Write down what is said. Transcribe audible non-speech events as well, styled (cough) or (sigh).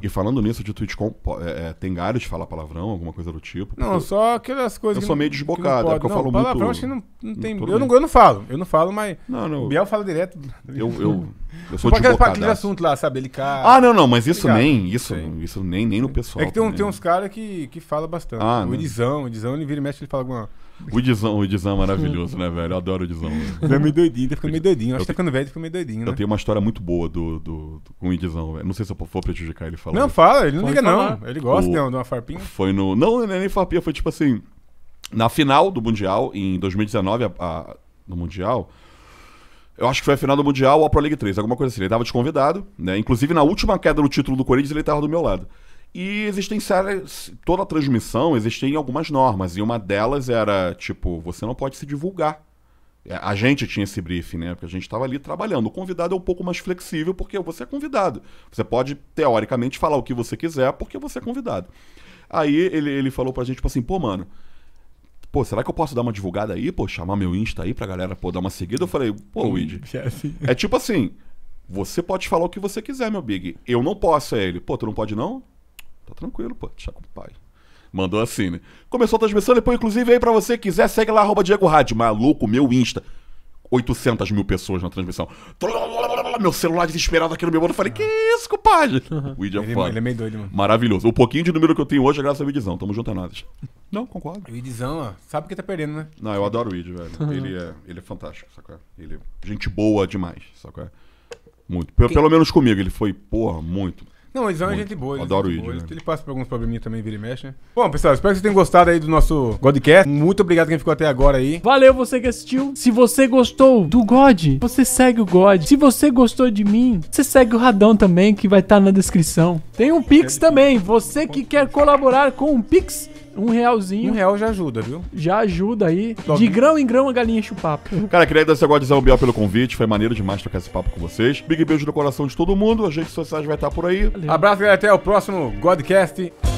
E falando nisso de com é, é, tem galhos de falar palavrão, alguma coisa do tipo? Não, só aquelas coisas. Eu sou meio desbocado, é porque eu não, falo palavrão muito. Palavrão acho que não, não tem. Eu não, eu não falo, eu não falo, mas. Não, não. O Biel fala direto. Eu, eu, eu sou tipo aquele, aquele assunto lá, sabe? Ele cara... Ah, não, não, mas isso nem, isso, isso nem, nem no pessoal. É que tem, um, tem né? uns caras que, que falam bastante. Ah, o não. Né? Edizão, o Edizão, ele vira e mexe, ele fala alguma. O Dizão, o Dizão é maravilhoso, né, velho? Eu adoro o Dizão. Ele é meio doidinho, ele fica meio tá doidinho. Eu acho que ficando velho, tá ficando meio doidinho. Né? Eu tenho uma história muito boa do, do, do com o Dizão, velho. Não sei se eu for prejudicar ele falando. Não, fala, ele não liga, não. Ele gosta o... de uma farpinha. Foi no. Não, é nem farpinha, foi tipo assim. Na final do Mundial, em 2019, a, a, no Mundial, eu acho que foi a final do Mundial ou a Pro League 3, alguma coisa assim. Ele estava convidado, né? Inclusive, na última queda do título do Corinthians, ele estava do meu lado. E existem séries. Toda a transmissão existem algumas normas. E uma delas era, tipo, você não pode se divulgar. É, a gente tinha esse briefing, né? Porque a gente estava ali trabalhando. O convidado é um pouco mais flexível porque você é convidado. Você pode, teoricamente, falar o que você quiser porque você é convidado. Aí ele, ele falou pra gente, tipo assim, pô, mano, pô, será que eu posso dar uma divulgada aí, pô, chamar meu Insta aí pra galera, pô, dar uma seguida? Eu falei, pô, hum, Weed. É, assim. é tipo assim, você pode falar o que você quiser, meu Big. Eu não posso, é ele. Pô, tu não pode não? Tá tranquilo, pô, deixa com o pai. Mandou assim, né? Começou a transmissão, depois, inclusive, aí pra você quiser, segue lá, arroba Diego Rádio. Maluco, meu Insta. 800 mil pessoas na transmissão. Meu celular desesperado aqui no meu mano. Eu falei, que isso, compadre? Uhum. O é ele, é Ele é meio doido, mano. Maravilhoso. O pouquinho de número que eu tenho hoje é graças ao Idizão. Tamo junto é nós. Não, concordo. O Idizão, ó, sabe que tá perdendo, né? Não, eu adoro o Id, velho. Uhum. ele, é, ele é fantástico, saca? Ele é gente boa demais, saca? Muito. Pelo, Quem- pelo menos comigo, ele foi, porra, muito. Não, o Izão é gente boa. É adoro gente o Id, boa, né? Ele passa por alguns probleminhas também, vira e mexe, né? Bom, pessoal, espero que vocês tenham gostado aí do nosso Godcast. Muito obrigado quem ficou até agora aí. Valeu você que assistiu. Se você gostou do God, você segue o God. Se você gostou de mim, você segue o Radão também, que vai estar tá na descrição. Tem um Pix também. Você que quer colaborar com o Pix, um realzinho. Um real já ajuda, viu? Já ajuda aí. de grão em grão a galinha enche o papo. (laughs) Cara, queria agradecer agora ao Biel pelo convite. Foi maneiro demais trocar esse papo com vocês. Big beijo no coração de todo mundo. A gente sociais vai estar por aí. Valeu. Abraço galera até o próximo Godcast.